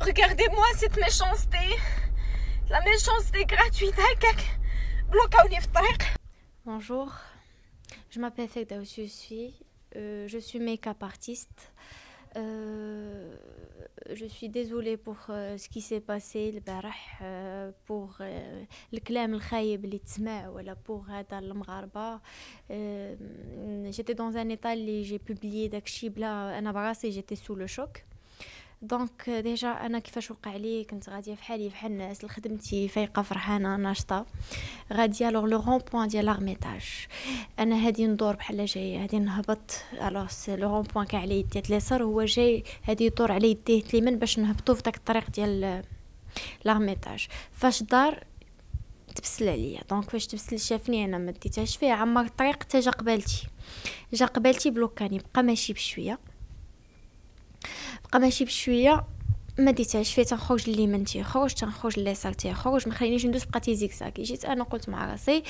Regardez-moi cette méchanceté. La méchanceté gratuite. Hein, Bonjour, je m'appelle Fekda je suis. Euh, je suis make-up artiste. Euh, je suis désolée pour euh, ce qui s'est passé le pour le clam le khayb li voilà pour j'étais dans un état où j'ai publié dakchi bla et j'étais sous le choc دونك ديجا euh, انا كيفاش وقع لي كنت غاديه في حالي بحال الناس لخدمتي فايقه فرحانه ناشطه غاديه لوغ لو رون بوان ديال لارميتاج انا هادي ندور بحال جايه هادي نهبط الوغ لو رون بوان كاع على يديه اليسار هو جاي هادي يدور على يديه اليمين باش نهبطو في داك الطريق ديال لارميتاج فاش دار تبسل عليا دونك فاش تبسل شافني انا ما ديتهاش فيه عمر الطريق حتى جا قبالتي جا قبالتي بلوكاني بقى ماشي بشويه بقى ماشي بشويه ما ديتهاش فيه تنخرج من تيخرج تنخرج لليسار تيخرج ما خلينيش ندوز بقى زيكزاك جيت انا قلت مع راسي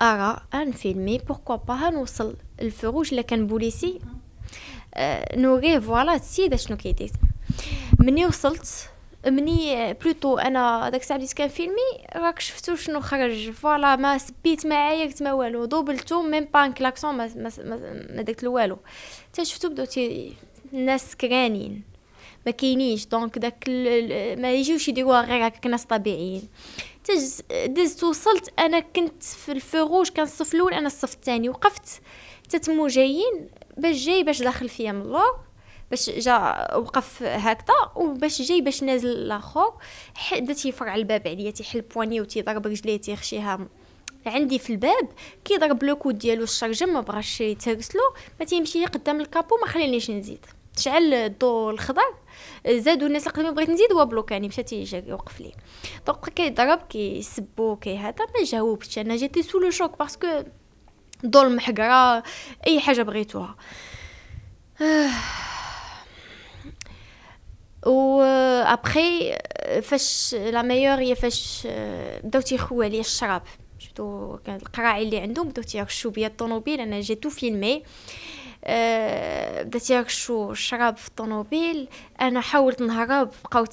ان انفيلمي بوركوا با نوصل الفروج الا كان بوليسي آه نوريه فوالا السيده شنو كيدير مني وصلت مني بلوتو انا داك الساعه بديت كنفيلمي راك شفتو شنو خرج فوالا ما سبيت ما عايرت ما والو دوبلتو ميم بان كلاكسون ما ما, ما, ما داك والو حتى شفتو بداو الناس سكرانين ما كاينينش دونك داك ما يجيوش يديروها غير هكاك ناس طبيعيين دزت وصلت انا كنت في الفروج كان الصف الاول انا الصف الثاني وقفت تتمو جايين باش جاي باش داخل فيا من اللور باش جا وقف هكذا وباش جاي باش نازل لاخور حدا تيفرع الباب عليا تيحل بواني وتيضرب رجليه تيخشيها عندي في الباب كيضرب لو كود ديالو الشرجم ما بغاش يتهرسلو ما تيمشي قدام الكابو ما خلينيش نزيد تشعل الضو الخضر زادوا الناس القديمه بغيت نزيد وبلوكاني يعني مشى مشات يوقف لي دونك كيضرب كيسبو كي هذا ما جاوبتش انا جيتي سو لو شوك باسكو ظلم حقره اي حاجه بغيتوها و ابخي فاش لا ميور هي فاش آه، بداو تيخوا عليا الشراب شفتو كانت القراعي اللي عندهم بداو تيرشوا بيا الطوموبيل انا جيتو فيلمي بدات آه، يركشوا الشراب في الطوموبيل انا حاولت نهرب بقاو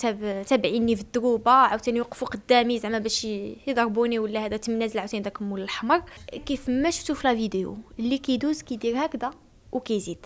تابعيني في الدروبه عاوتاني وقفوا قدامي زعما باش يضربوني ولا هذا نازل عاوتاني داك المول الاحمر كيف ما شفتو في لا فيديو اللي كيدوز كيدير هكذا وكيزيد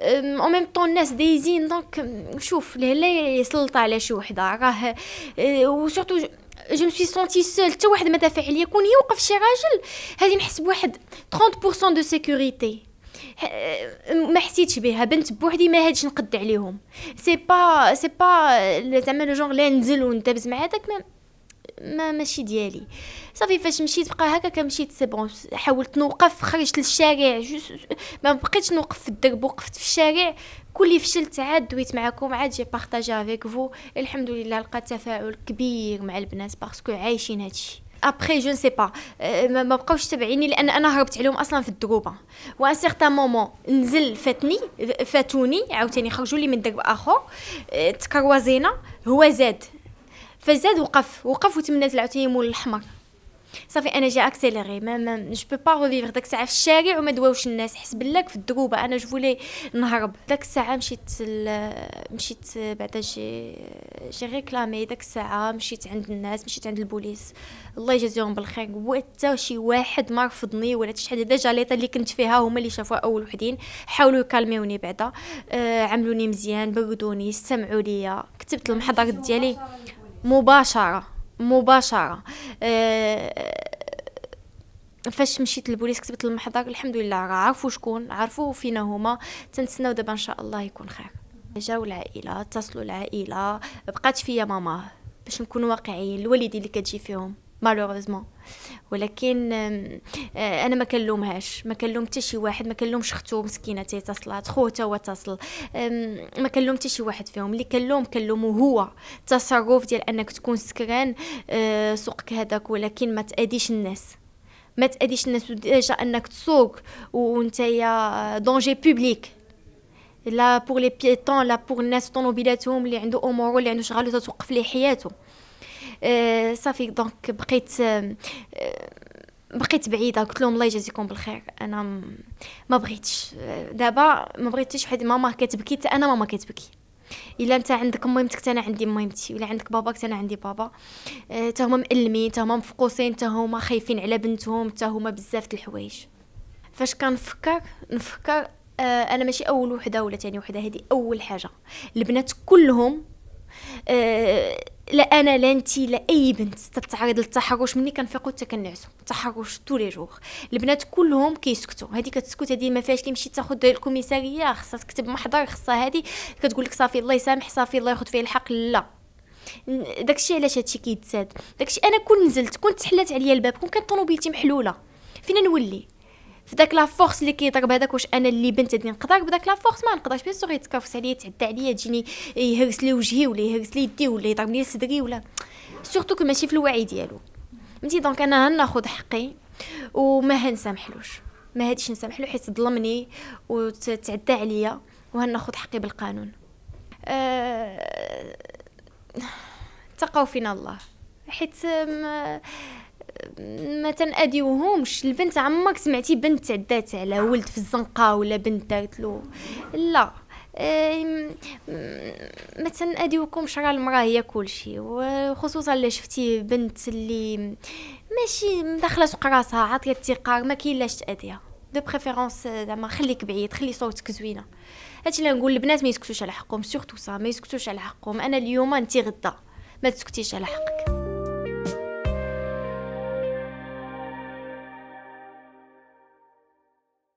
اون ميم طون الناس دايزين دونك شوف لهلا يسلط على شي وحده راه وسورتو جو مسوي سونتي سول حتى واحد ما دافع عليا كون يوقف شي راجل هذه نحس بواحد 30% دو سيكوريتي ما حسيتش بها بنت بوحدي ما هادش نقد عليهم سي با سي با زعما لو جونغ لا نزل وندابز مع هذاك ما ماشي ديالي صافي فاش مشيت بقى هكا كمشيت سي بون حاولت نوقف خرجت للشارع ما بقيتش نوقف في الدرب وقفت في الشارع كل فشلت عاد دويت معكم عاد جي بارطاجي افيك فو الحمد لله لقيت تفاعل كبير مع البنات باسكو عايشين هادشي ابخي جو سي با ما بقاوش تبعيني لان انا هربت عليهم اصلا في الدروبه وان سيغتان مومون نزل فاتني فاتوني عاوتاني خرجوا لي من درب اخر أه، تكروازينا هو زاد فزاد وقف وقف وتمنات عاوتاني مول الاحمر صافي انا جا اكسيليري ما ما جو بو با ريفير داك الساعه في الشارع وما دواوش الناس حس بالله في الدروبه انا جو فولي نهرب داك الساعه مشيت ال... مشيت بعدا جي جي ريكلامي داك الساعه مشيت عند الناس مشيت عند البوليس الله يجازيهم بالخير وحتى شي واحد ما رفضني ولا حتى شحال هذا ليطه اللي كنت فيها هما اللي شافوها اول وحدين حاولوا يكالميوني بعدا آه عملوني مزيان بردوني سمعوا ليا كتبت المحضر ديالي مباشره مباشره آه، فاش مشيت للبوليس كتبت المحضر الحمد لله راه عرفوا شكون عرفوا فينا هما تنتسناو دابا ان شاء الله يكون خير جاو العائله اتصلوا العائله بقات فيا ماما باش نكون واقعيين الوالدين اللي كتجي فيهم مالوغوزمون ولكن آه، انا ما كنلومهاش ما كنلوم حتى شي واحد ما كنلومش ختو مسكينه تيتصلات خوه تا تصل ما كنلوم حتى شي واحد فيهم اللي كنلوم كنلومو هو التصرف ديال انك تكون سكران آه، سوقك هذاك ولكن ما تاديش الناس ما تاديش الناس ديجا انك تسوق وانت دونجي بوبليك لا بور لي بيتون لا بور الناس طوموبيلاتهم اللي عنده امور اللي عنده شغل وتتوقف ليه حياته صافي دونك بقيت بقيت بعيده قلت لهم الله يجازيكم بالخير انا ما بغيتش دابا ما بغيتش حيت ماما كتبكي حتى انا ماما كتبكي الا انت عندك مهمتك حتى انا عندي مهمتي ولا عندك بابا حتى انا عندي بابا حتى هما مألمين حتى هما مفقوسين حتى هما خايفين على بنتهم حتى هما بزاف د الحوايج فاش كنفكر نفكر انا ماشي اول وحده ولا ثاني وحده هذه اول حاجه البنات كلهم آه لا انا لا انت لا اي بنت تتعرض للتحرش مني كنفيقو حتى كنعسو التحرش طول جوغ البنات كلهم كيسكتوا هذه كتسكت هذه ما فيهاش كيمشي تاخذ الكوميساريه خاصها تكتب محضر خاصها هذه كتقول لك صافي الله يسامح صافي الله ياخذ فيه الحق لا داكشي علاش هادشي كيتساد داكشي انا كون نزلت كنت حلات عليا الباب كون كانت طوموبيلتي محلوله فين نولي في داك لا فورس اللي كيضرب هذاك واش انا اللي بنت غادي نقدر بداك لا فورس ما نقدرش بيان سوغ يتكرفس عليا يتعدى عليا تجيني يهرس لي وجهي ولا يهرس لي يدي ولا يضرب لي صدري ولا سورتو كو ماشي في الوعي ديالو فهمتي دونك انا ناخذ حقي وما هنسامحلوش ما هاديش نسامحلو حيت ظلمني وتعدى عليا وهناخذ حقي بالقانون أه... تقوا فينا الله حيت آه، ما تنأديوهمش البنت عمرك سمعتي بنت تعدات على ولد في الزنقه ولا بنت دارت له لا ما تنأديوكمش راه المراه هي كلشي وخصوصا الا شفتي بنت اللي ماشي داخله سوق راسها عاطيه التقار ما كاين لاش تأديها آه، دو بريفيرونس زعما خليك بعيد خلي صوتك زوينه هادشي اللي نقول البنات ما يسكتوش على حقهم سورتو سا ما يسكتوش على حقهم انا اليوم انت غدا ما تسكتيش على حقك